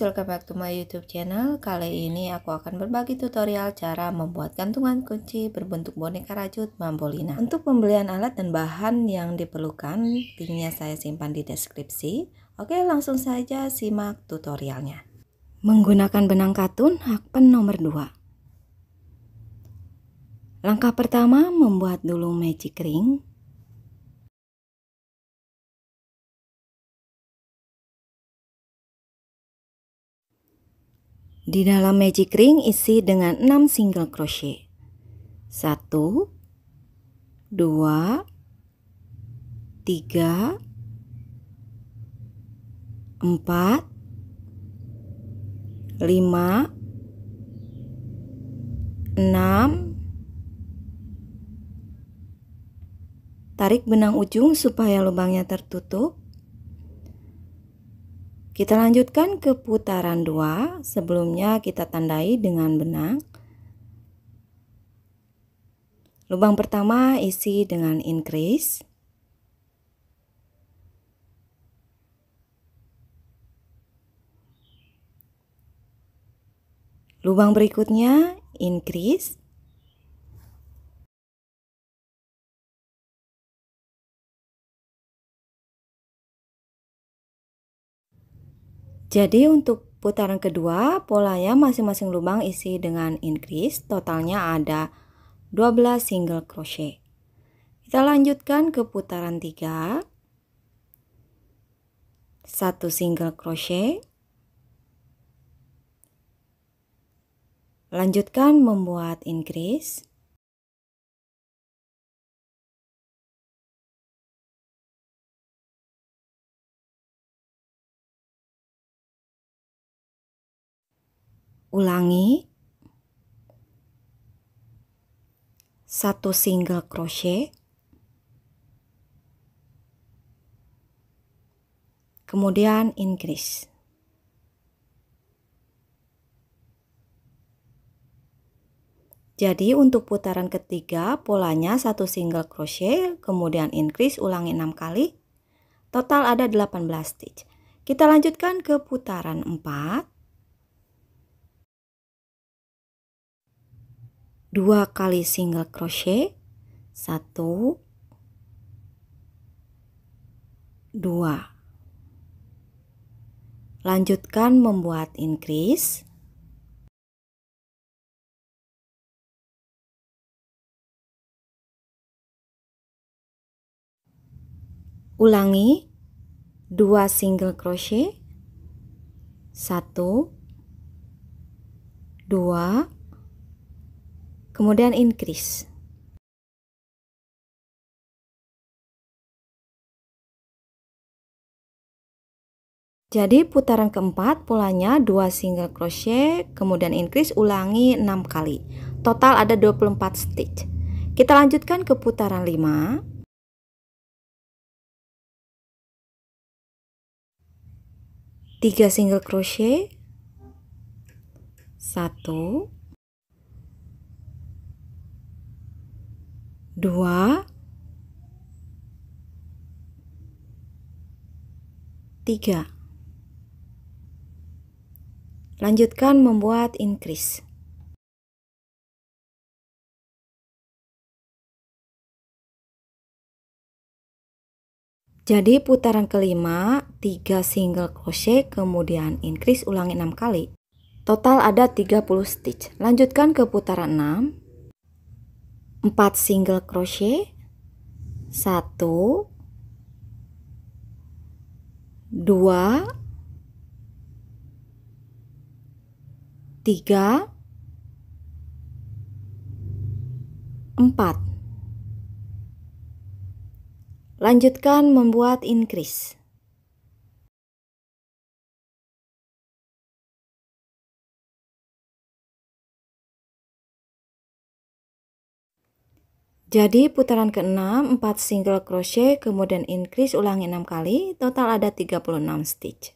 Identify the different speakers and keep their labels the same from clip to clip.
Speaker 1: welcome back to my youtube channel Kali ini aku akan berbagi tutorial cara membuat gantungan kunci berbentuk boneka rajut mambolina. Untuk pembelian alat dan bahan yang diperlukan linknya saya simpan di deskripsi Oke langsung saja simak tutorialnya Menggunakan benang katun hakpen nomor 2
Speaker 2: Langkah pertama membuat dulu magic ring Di dalam magic ring isi dengan 6
Speaker 1: single crochet. 1 2 3 4 5 6 Tarik benang ujung supaya lubangnya tertutup kita lanjutkan ke putaran 2. Sebelumnya kita tandai dengan benang. Lubang pertama isi dengan increase.
Speaker 2: Lubang berikutnya increase. Jadi untuk putaran kedua, polanya masing-masing lubang isi dengan increase,
Speaker 1: totalnya ada 12 single crochet. Kita lanjutkan ke putaran 3. 1 single crochet.
Speaker 2: Lanjutkan membuat increase. ulangi
Speaker 1: satu single crochet kemudian increase Jadi untuk putaran ketiga polanya satu single crochet kemudian increase ulangi enam kali. Total ada 18 stitch. Kita lanjutkan ke putaran 4. dua kali single crochet satu dua
Speaker 2: lanjutkan membuat increase ulangi dua single crochet
Speaker 1: satu dua
Speaker 2: kemudian increase. Jadi putaran
Speaker 1: keempat polanya 2 single crochet kemudian increase ulangi 6 kali.
Speaker 2: Total ada 24 stitch. Kita lanjutkan ke putaran 5. Tiga single crochet, satu,
Speaker 1: 2 3
Speaker 2: Lanjutkan membuat increase. Jadi putaran kelima, 3 single crochet
Speaker 1: kemudian increase ulangi 6 kali. Total ada 30 stitch. Lanjutkan ke putaran 6. 4 single crochet 1 2 3 4.
Speaker 2: Lanjutkan membuat increase. Jadi putaran ke-6, 4 single crochet, kemudian increase ulangi 6 kali, total ada 36 stitch.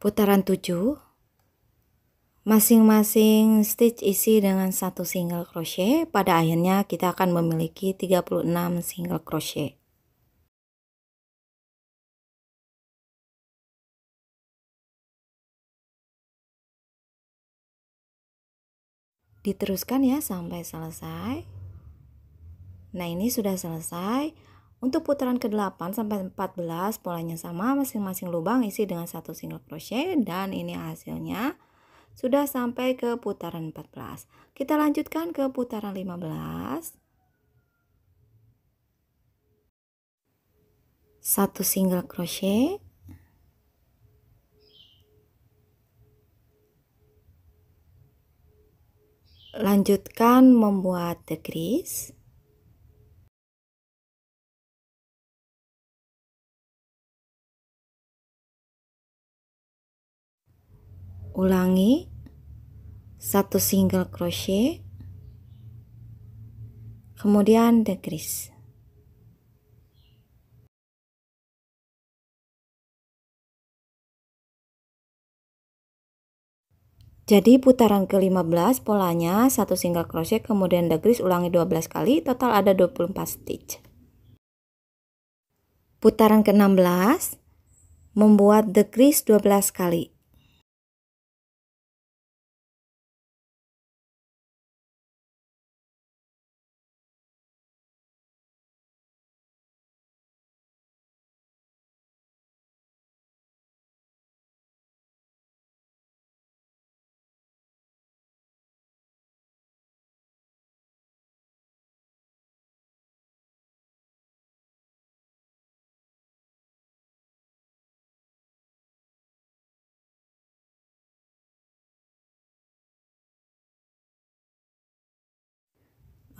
Speaker 2: Putaran 7, masing-masing stitch isi dengan satu single crochet, pada akhirnya kita akan memiliki 36 single crochet. Diteruskan ya sampai selesai. Nah, ini sudah selesai.
Speaker 1: Untuk putaran ke-8 sampai 14 polanya sama, masing-masing lubang isi dengan satu single crochet dan ini hasilnya. Sudah sampai ke putaran 14. Kita lanjutkan ke putaran 15. Satu single crochet
Speaker 2: lanjutkan membuat decrease, Ulangi satu single crochet, kemudian decrease. Jadi putaran ke-15 polanya satu
Speaker 1: single crochet kemudian degrees ulangi 12 kali total ada 24 stitch.
Speaker 2: Putaran ke-16 membuat degrees 12 kali.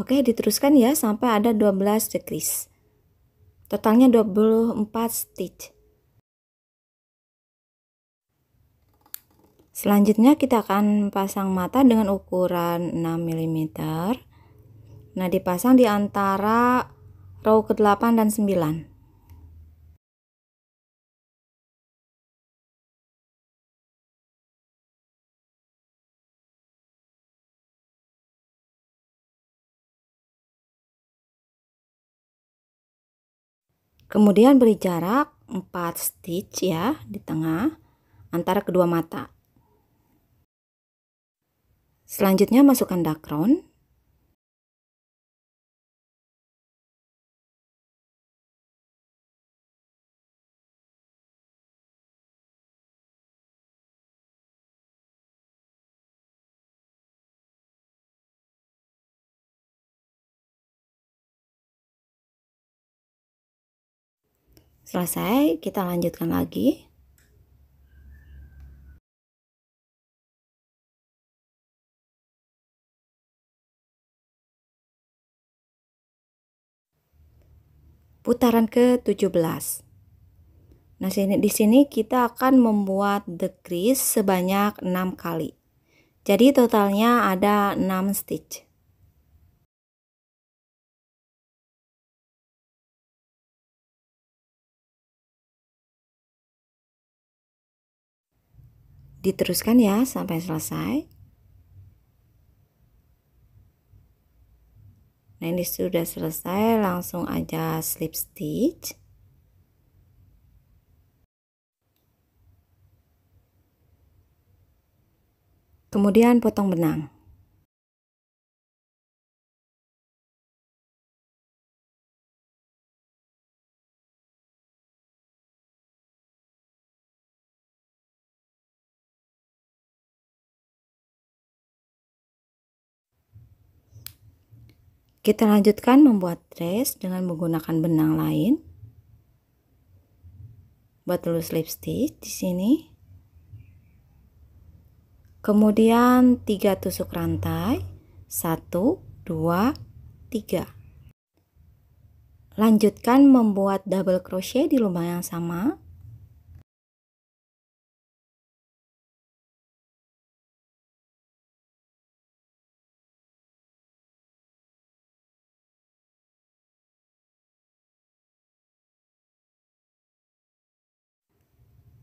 Speaker 2: Oke, diteruskan ya sampai ada 12 decrease.
Speaker 1: Totalnya 24 stitch. Selanjutnya kita akan pasang mata dengan ukuran 6 mm. Nah, dipasang di antara row ke-8 dan
Speaker 2: 9. Kemudian beri jarak 4 stitch ya di tengah antara kedua mata. Selanjutnya masukkan dark round. Selesai, kita lanjutkan lagi.
Speaker 1: Putaran ke-17. Nah, sini di sini kita akan membuat decrease sebanyak 6 kali. Jadi totalnya ada enam stitch.
Speaker 2: Diteruskan ya sampai selesai.
Speaker 1: Nah ini sudah selesai langsung aja slip stitch.
Speaker 2: Kemudian potong benang. Kita lanjutkan membuat dress dengan menggunakan benang lain.
Speaker 1: Buat lulus slip stitch di sini. Kemudian tiga tusuk rantai. satu, dua, tiga. Lanjutkan
Speaker 2: membuat double crochet di lubang yang sama.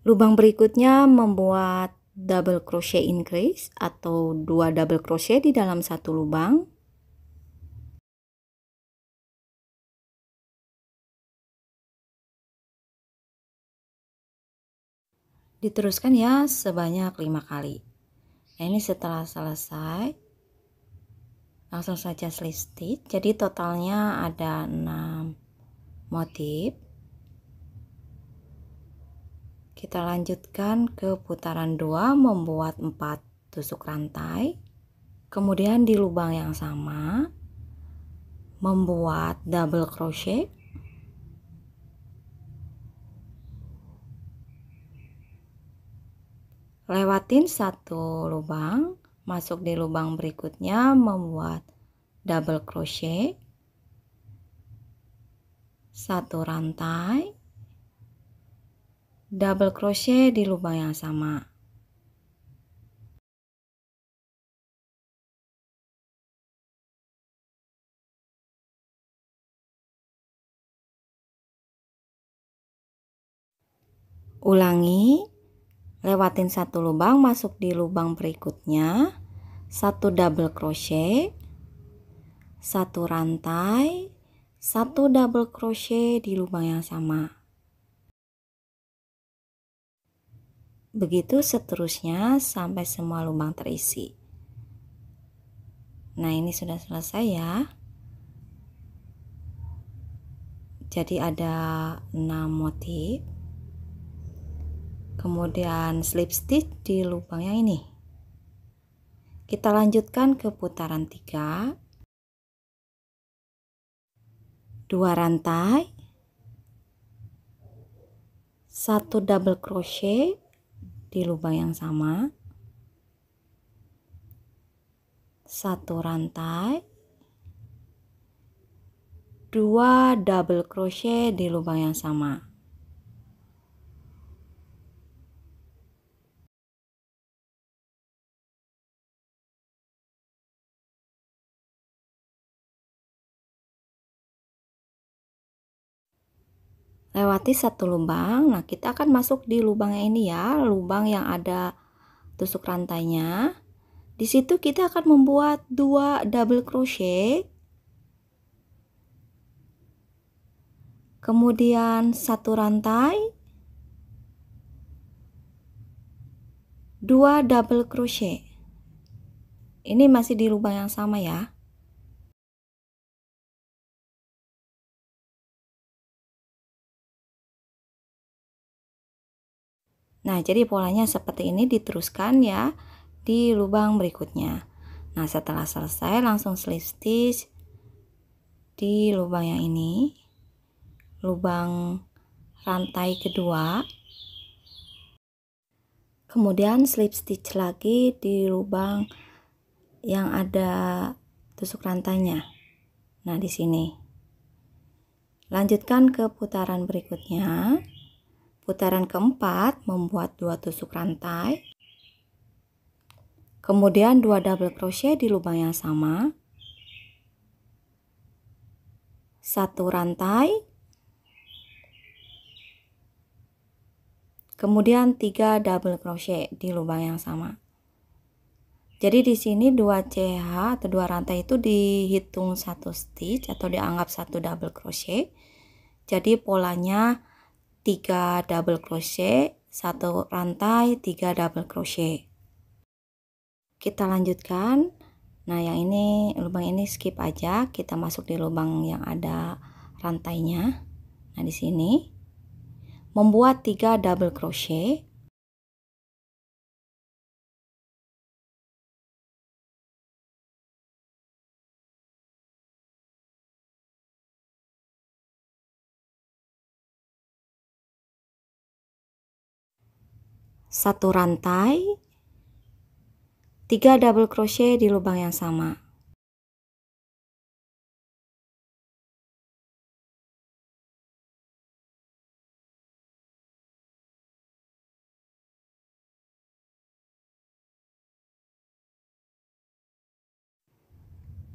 Speaker 2: Lubang berikutnya
Speaker 1: membuat double crochet increase atau dua double crochet di dalam satu lubang.
Speaker 2: Diteruskan ya
Speaker 1: sebanyak lima kali. Nah, ini setelah selesai langsung saja slip stitch. Jadi totalnya ada 6 motif. Kita lanjutkan ke putaran 2 membuat 4 tusuk rantai. Kemudian di lubang yang sama membuat double crochet. Lewatin satu lubang, masuk di lubang berikutnya membuat double crochet. Satu rantai double crochet di lubang yang sama
Speaker 2: Ulangi, lewatin
Speaker 1: satu lubang, masuk di lubang berikutnya, satu double crochet, satu rantai, satu double crochet di lubang yang sama. Begitu seterusnya sampai semua lubang terisi. Nah, ini sudah selesai ya. Jadi ada 6 motif. Kemudian slip stitch di lubang yang ini. Kita lanjutkan ke putaran 3. 2 rantai, 1 double crochet, di lubang yang sama satu rantai dua double crochet
Speaker 2: di lubang yang sama lewati satu lubang nah kita akan masuk di lubangnya ini ya lubang yang
Speaker 1: ada tusuk rantainya di situ kita akan membuat dua double crochet kemudian satu rantai
Speaker 2: dua double crochet ini masih di lubang yang sama ya Nah, jadi polanya seperti
Speaker 1: ini diteruskan ya di lubang berikutnya. Nah, setelah selesai langsung slip stitch di lubang yang ini. Lubang rantai kedua. Kemudian slip stitch lagi di lubang yang ada tusuk rantainya. Nah, di sini. Lanjutkan ke putaran berikutnya. Putaran keempat membuat dua tusuk rantai. Kemudian dua double crochet di lubang yang sama. Satu rantai. Kemudian tiga double crochet di lubang yang sama. Jadi di sini 2 CH atau dua rantai itu dihitung satu stitch atau dianggap satu double crochet. Jadi polanya 3 double crochet, 1 rantai, 3 double crochet. Kita lanjutkan. Nah, yang ini lubang ini skip aja, kita masuk di lubang yang ada rantainya. Nah,
Speaker 2: di sini membuat 3 double crochet satu rantai, tiga double crochet di lubang yang sama.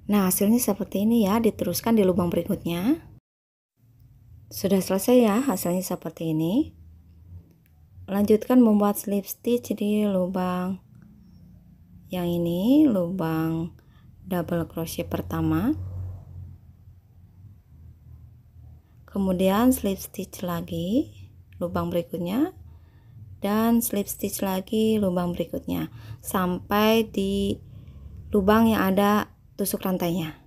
Speaker 2: Nah, hasilnya seperti ini ya, diteruskan di lubang berikutnya. Sudah
Speaker 1: selesai ya, hasilnya seperti ini lanjutkan membuat slip stitch di lubang yang ini lubang double crochet pertama kemudian slip stitch lagi lubang berikutnya dan slip stitch lagi lubang berikutnya sampai di lubang yang ada tusuk rantainya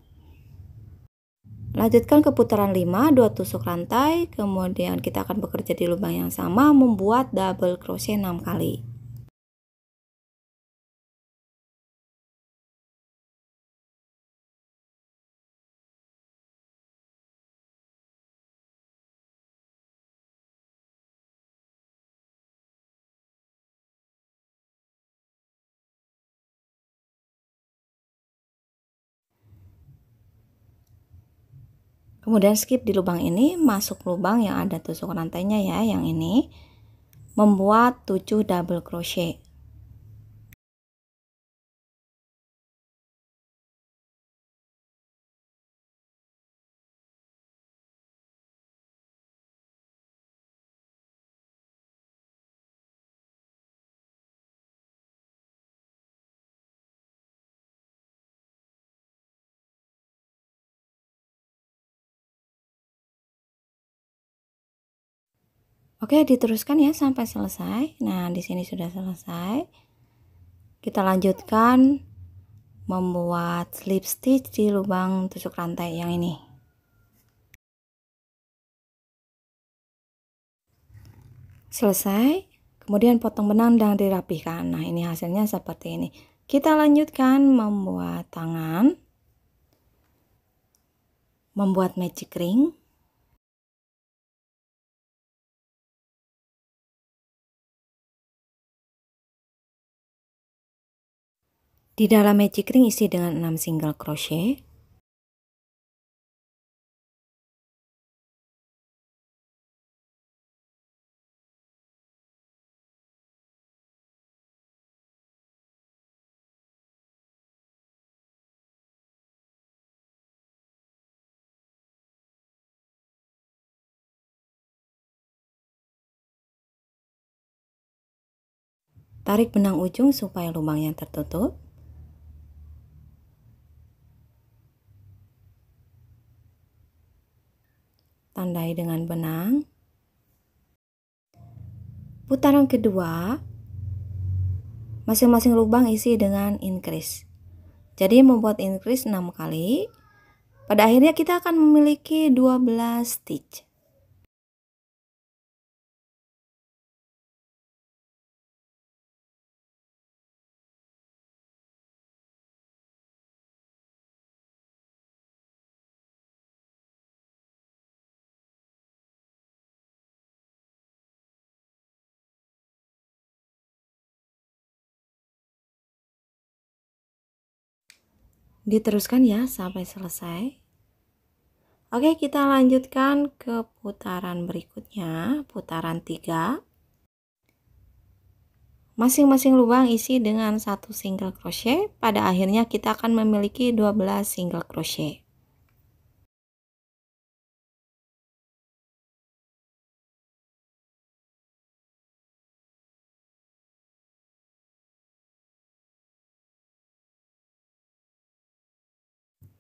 Speaker 1: Lanjutkan ke putaran 5, 2 tusuk rantai,
Speaker 2: kemudian kita akan bekerja di lubang yang sama membuat double crochet 6 kali. kemudian skip di lubang ini masuk lubang
Speaker 1: yang ada tusuk rantainya ya yang ini membuat 7 double crochet
Speaker 2: Oke, diteruskan ya sampai selesai. Nah, di sini sudah selesai.
Speaker 1: Kita lanjutkan membuat slip stitch di lubang tusuk rantai yang ini. Selesai, kemudian potong benang dan dirapihkan. Nah, ini hasilnya seperti ini. Kita lanjutkan membuat tangan.
Speaker 2: Membuat magic ring. Di dalam magic ring isi dengan 6 single crochet. Tarik benang ujung supaya lubang yang tertutup.
Speaker 1: tandai dengan benang. Putaran kedua, masing-masing lubang isi dengan increase. Jadi membuat increase 6
Speaker 2: kali. Pada akhirnya kita akan memiliki 12 stitch. diteruskan
Speaker 1: ya sampai selesai Oke kita lanjutkan ke putaran berikutnya putaran 3 masing-masing lubang isi dengan satu single crochet pada akhirnya kita akan memiliki 12
Speaker 2: single crochet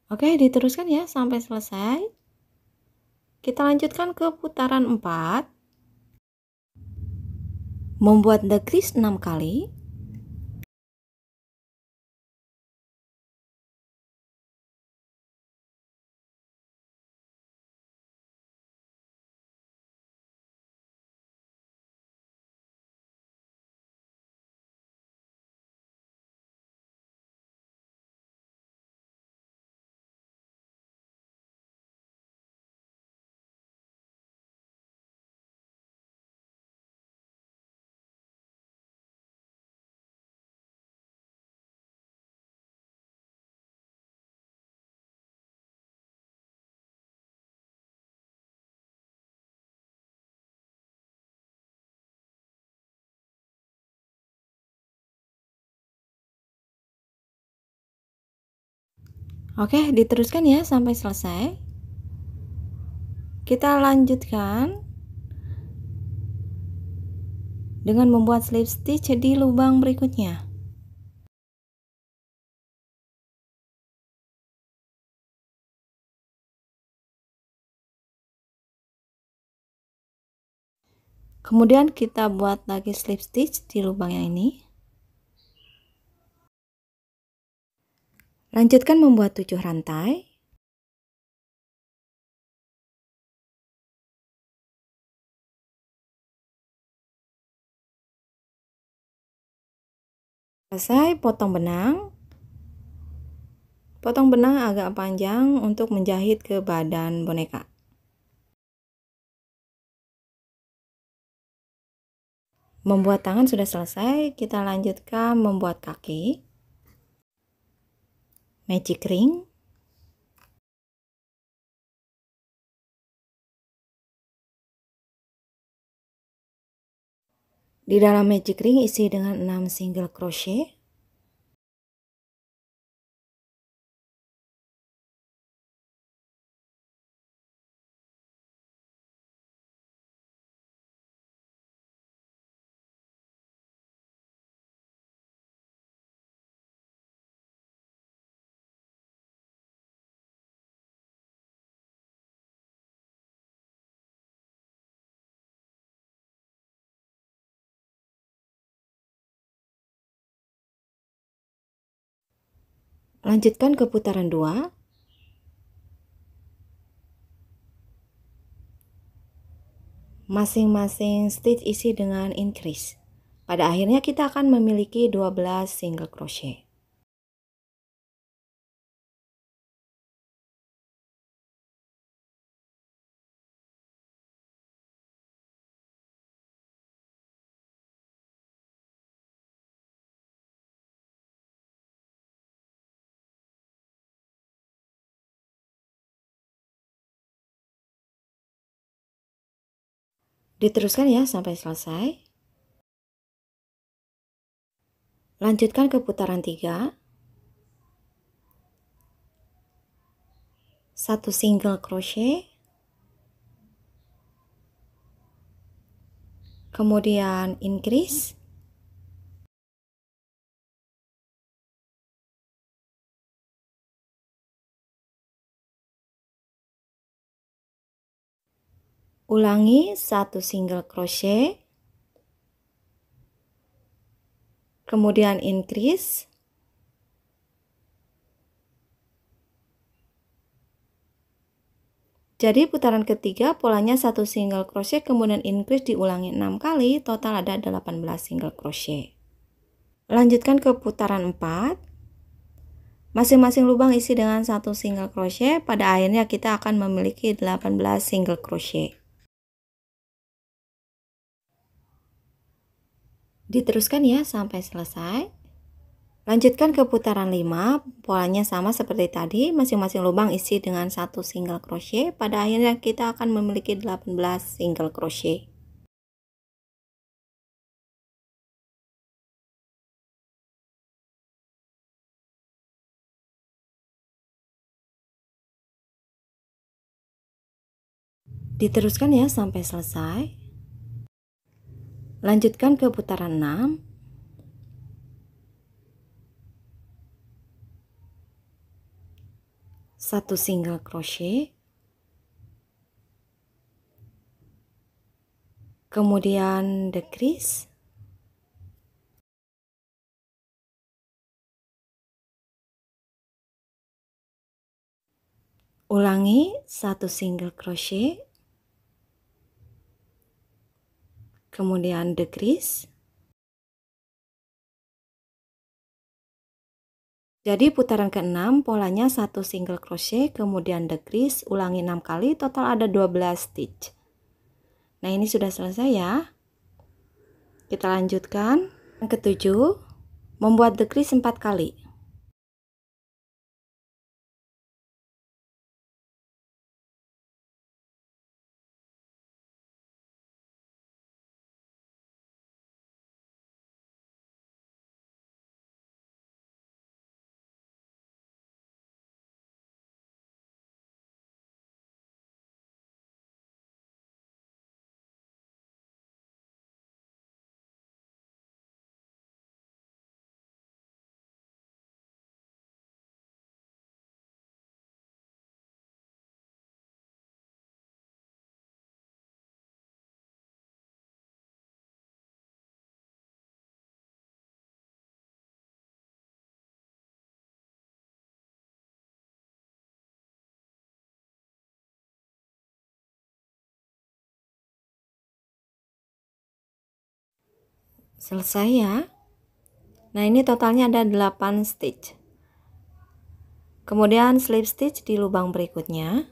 Speaker 2: Oke, diteruskan ya sampai selesai. Kita lanjutkan ke putaran 4. Membuat the crease 6 kali Oke, diteruskan ya sampai selesai. Kita lanjutkan dengan membuat slip stitch di lubang berikutnya. Kemudian kita buat lagi slip stitch di lubang yang ini. Lanjutkan membuat 7 rantai. Selesai potong benang. Potong benang agak
Speaker 1: panjang untuk menjahit ke badan boneka. Membuat tangan sudah selesai, kita
Speaker 2: lanjutkan membuat kaki magic ring, Di dalam magic ring isi dengan 6 single crochet Lanjutkan ke putaran 2.
Speaker 1: Masing-masing stitch isi dengan increase. Pada akhirnya kita akan
Speaker 2: memiliki 12 single crochet. Diteruskan ya sampai selesai.
Speaker 1: Lanjutkan ke putaran 3. Satu single crochet.
Speaker 2: Kemudian increase ulangi satu single crochet
Speaker 1: kemudian increase Jadi putaran ketiga polanya satu single crochet kemudian increase diulangi 6 kali, total ada 18 single crochet. Lanjutkan ke putaran 4. Masing-masing lubang isi dengan satu single crochet, pada akhirnya kita akan memiliki 18 single crochet. Diteruskan ya sampai selesai. Lanjutkan ke putaran 5, polanya sama seperti tadi, masing-masing lubang isi dengan satu single crochet, pada akhirnya kita akan memiliki 18 single
Speaker 2: crochet. Diteruskan ya sampai selesai. Lanjutkan ke putaran 6.
Speaker 1: Satu single crochet.
Speaker 2: Kemudian decrease. Ulangi satu single crochet kemudian decrease. Jadi putaran keenam polanya satu single
Speaker 1: crochet kemudian decrease. ulangi 6 kali total ada 12 stitch. Nah, ini sudah selesai ya. Kita lanjutkan. Yang ketujuh,
Speaker 2: membuat decrease 4 kali. selesai ya
Speaker 1: nah ini totalnya ada 8 stitch kemudian slip stitch di lubang berikutnya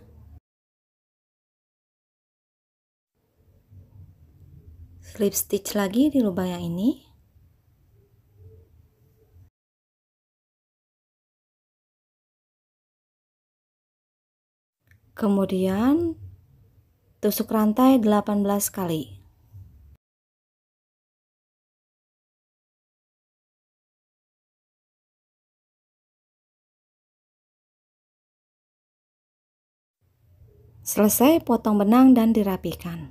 Speaker 2: slip stitch lagi di lubang yang ini kemudian tusuk rantai 18 kali Selesai potong benang dan dirapikan.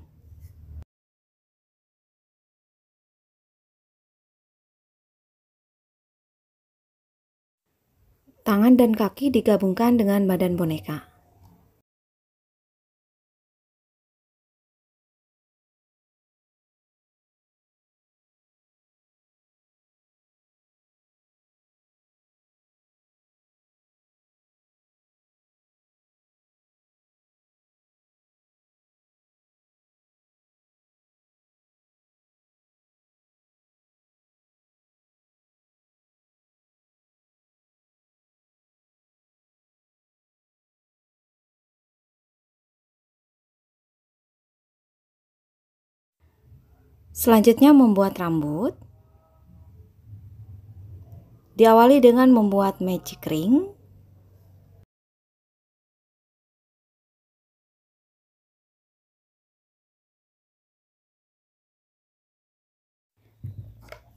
Speaker 2: Tangan dan kaki digabungkan dengan badan boneka. Selanjutnya membuat rambut. Diawali dengan membuat magic ring.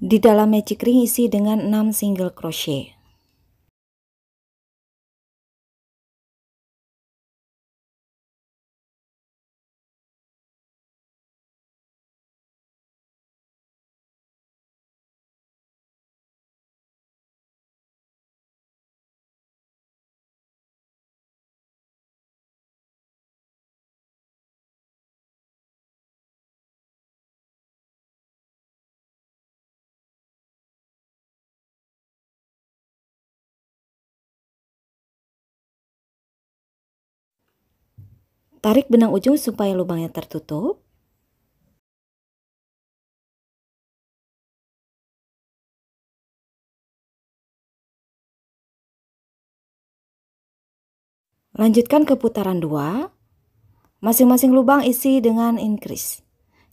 Speaker 2: Di dalam magic ring isi dengan 6 single crochet. Tarik benang ujung supaya lubangnya tertutup. Lanjutkan ke putaran 2. Masing-masing lubang isi dengan increase.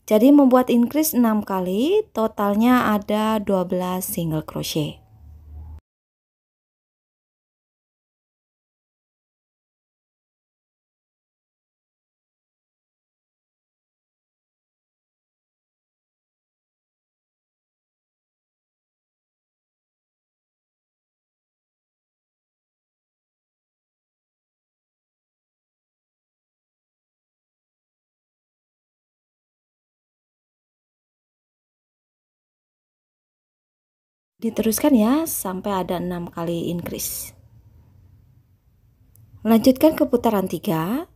Speaker 1: Jadi membuat increase 6 kali, totalnya ada 12 single
Speaker 2: crochet. Diteruskan ya sampai ada enam kali increase.
Speaker 1: Lanjutkan ke putaran tiga.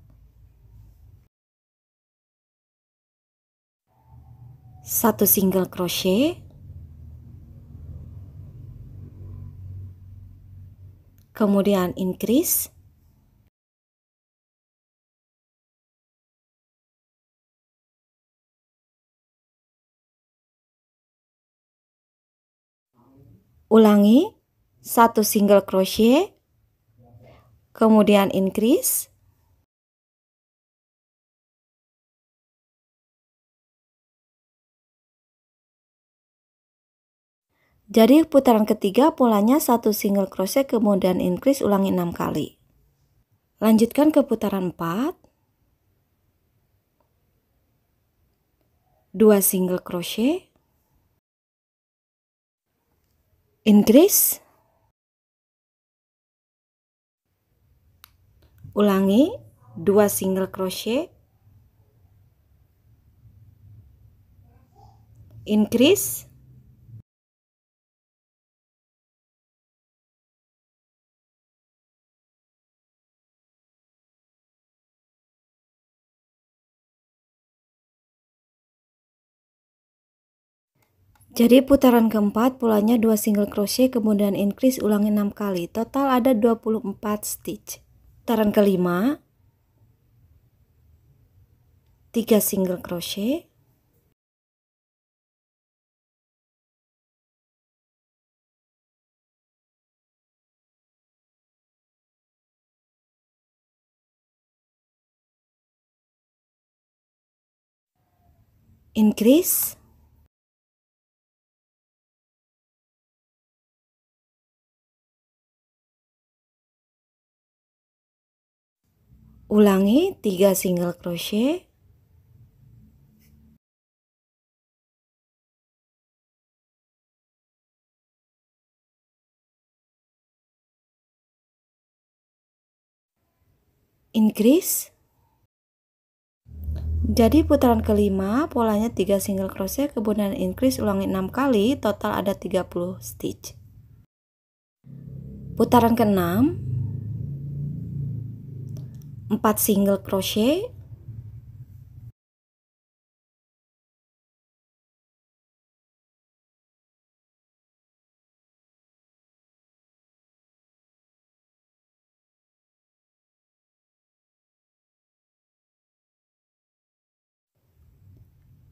Speaker 1: Satu single crochet.
Speaker 2: Kemudian increase. Ulangi, satu single crochet, kemudian increase, Jadi putaran ketiga polanya satu single crochet kemudian increase ulangi enam kali.
Speaker 1: Lanjutkan ke putaran 4.
Speaker 2: 2 single crochet Inggris.
Speaker 1: Ulangi dua single crochet.
Speaker 2: Inggris. Jadi putaran keempat polanya dua
Speaker 1: single crochet kemudian increase ulangi 6 kali. Total ada 24 stitch.
Speaker 2: Putaran kelima 3 single crochet increase ulangi 3 single crochet increase jadi putaran kelima
Speaker 1: polanya 3 single crochet kemudian increase ulangi 6 kali total ada 30 stitch putaran keenam
Speaker 2: 4 single crochet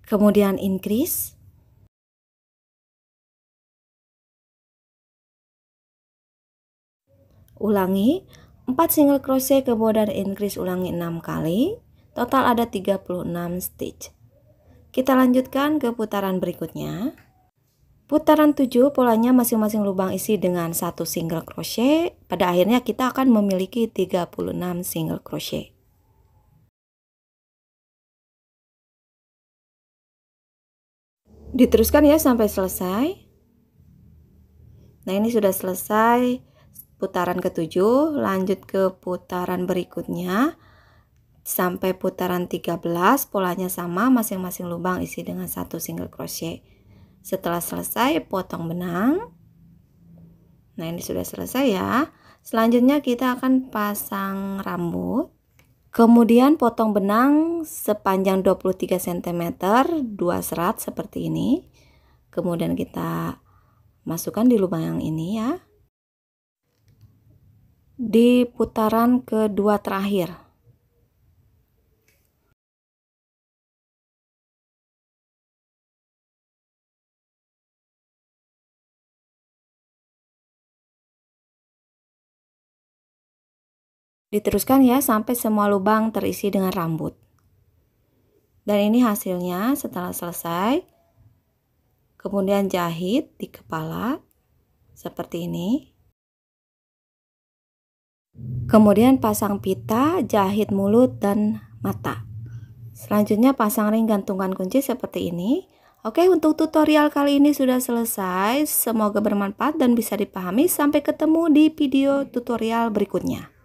Speaker 2: kemudian increase ulangi 4 single crochet
Speaker 1: ke border increase ulangi 6 kali total ada 36 stitch kita lanjutkan ke putaran berikutnya putaran 7 polanya masing-masing lubang isi dengan satu single crochet pada akhirnya kita akan memiliki 36
Speaker 2: single crochet diteruskan ya sampai selesai
Speaker 1: nah ini sudah selesai putaran ketujuh, lanjut ke putaran berikutnya sampai putaran 13 polanya sama masing-masing lubang isi dengan satu single crochet setelah selesai potong benang nah ini sudah selesai ya selanjutnya kita akan pasang rambut kemudian potong benang sepanjang 23 cm dua serat seperti ini kemudian kita masukkan di lubang yang ini ya di putaran kedua
Speaker 2: terakhir. Diteruskan ya sampai semua lubang terisi dengan rambut. Dan ini hasilnya
Speaker 1: setelah selesai. Kemudian jahit di kepala seperti ini. Kemudian pasang pita, jahit mulut dan mata. Selanjutnya pasang ring gantungan kunci seperti ini. Oke, untuk tutorial kali ini sudah selesai. Semoga bermanfaat
Speaker 2: dan bisa dipahami. Sampai ketemu di video tutorial berikutnya.